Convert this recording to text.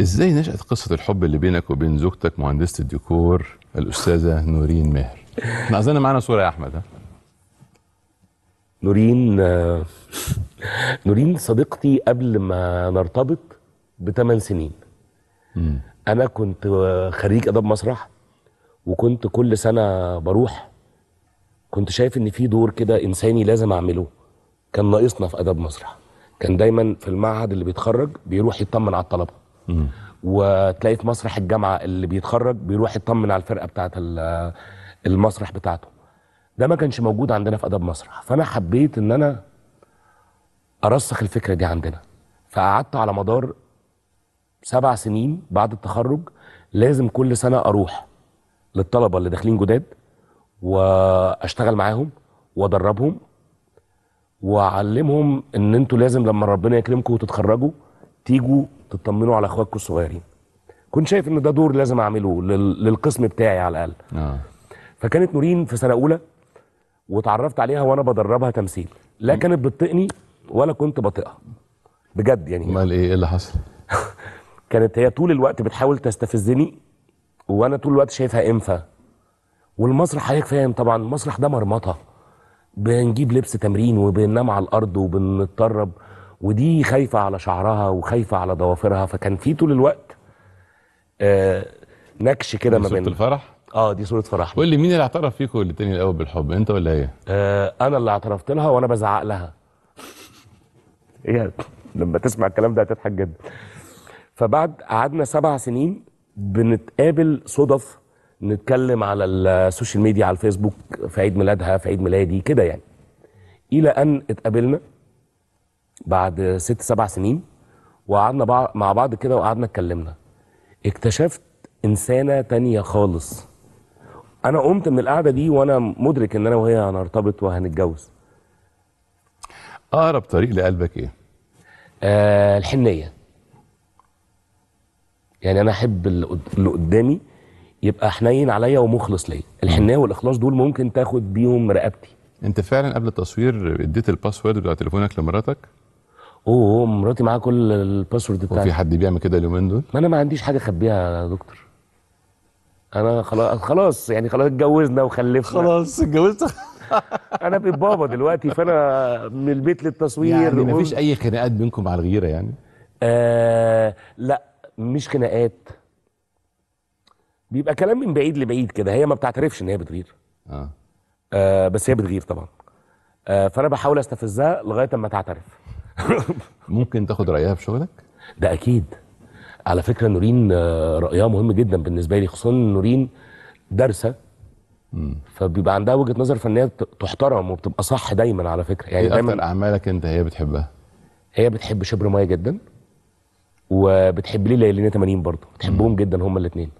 ازاي نشأت قصة الحب اللي بينك وبين زوجتك مهندسة الديكور الأستاذة نورين ماهر؟ احنا أظن معانا صورة يا أحمد ها؟ نورين نورين صديقتي قبل ما نرتبط بثمان سنين م. أنا كنت خريج آداب مسرح وكنت كل سنة بروح كنت شايف إن في دور كده إنساني لازم أعمله كان ناقصنا في آداب مسرح كان دايما في المعهد اللي بيتخرج بيروح يطمن على الطلبة وتلاقي في مسرح الجامعه اللي بيتخرج بيروح يطمن على الفرقه بتاعه المسرح بتاعته ده ما كانش موجود عندنا في اداب مسرح فانا حبيت ان انا ارسخ الفكره دي عندنا فقعدت على مدار سبع سنين بعد التخرج لازم كل سنه اروح للطلبه اللي داخلين جداد واشتغل معاهم وادربهم واعلمهم ان انتوا لازم لما ربنا يكرمكم وتتخرجوا تيجوا تطمنوا على اخواتكم الصغيرين كنت شايف ان ده دور لازم اعمله للقسم بتاعي على الاقل آه. فكانت نورين في سنه اولى وتعرفت عليها وانا بدربها تمثيل لا كانت بتطقني ولا كنت بطقها بجد يعني امال ايه, إيه اللي حصل كانت هي طول الوقت بتحاول تستفزني وانا طول الوقت شايفها انفه والمسرح حضرتك فاهم طبعا المسرح ده مرمطه بنجيب لبس تمرين وبننام على الارض وبنتطرب ودي خايفه على شعرها وخايفه على ضوافرها فكان في طول الوقت آه نكش كده ما بين الفرح اه دي صوره فرح قول لي مين اللي اعترف فيك واللي تاني الاول بالحب انت ولا هي إيه؟ آه انا اللي اعترفت لها وانا بزعق لها هي لما تسمع الكلام ده هتضحك جدا فبعد قعدنا سبع سنين بنتقابل صدف نتكلم على السوشيال ميديا على الفيسبوك في عيد ميلادها في عيد ميلادي كده يعني الى ان اتقابلنا بعد ست سبع سنين وقعدنا مع بعض كده وقعدنا اتكلمنا اكتشفت انسانه تانية خالص انا قمت من القعده دي وانا مدرك ان انا وهي هنرتبط وهنتجوز اقرب طريق لقلبك ايه آه الحنيه يعني انا احب اللي قدامي يبقى حنين عليا ومخلص ليا الحنيه والاخلاص دول ممكن تاخد بيهم رقبتي انت فعلا قبل التصوير اديت الباسورد بتاع تليفونك لمراتك اوه مراتي معاها كل الباسورد بتاعتي وفي حد بيعمل كده اليومين دول؟ ما انا ما عنديش حاجه اخبيها يا دكتور انا خلاص خلاص يعني خلاص اتجوزنا وخلفنا خلاص اتجوزت انا بقيت بابا دلوقتي فانا من البيت للتصوير يعني مفيش اي خناقات بينكم على الغيره يعني؟ آه لا مش خناقات بيبقى كلام من بعيد لبعيد كده هي ما بتعترفش ان هي بتغير آه. آه بس هي بتغير طبعا آه فانا بحاول استفزها لغايه اما تعترف ممكن تاخد رايها في شغلك ده اكيد على فكره نورين آه، رايها مهم جدا بالنسبه لي خصوصا نورين دارسه فبيبقى عندها وجهه نظر فنيه تحترم وبتبقى صح دايما على فكره يعني إيه اكتر اعمالك انت هي بتحبها هي بتحب شبر مايه جدا وبتحب ليلى ليلى 80 برضه بتحبهم جدا هما الاثنين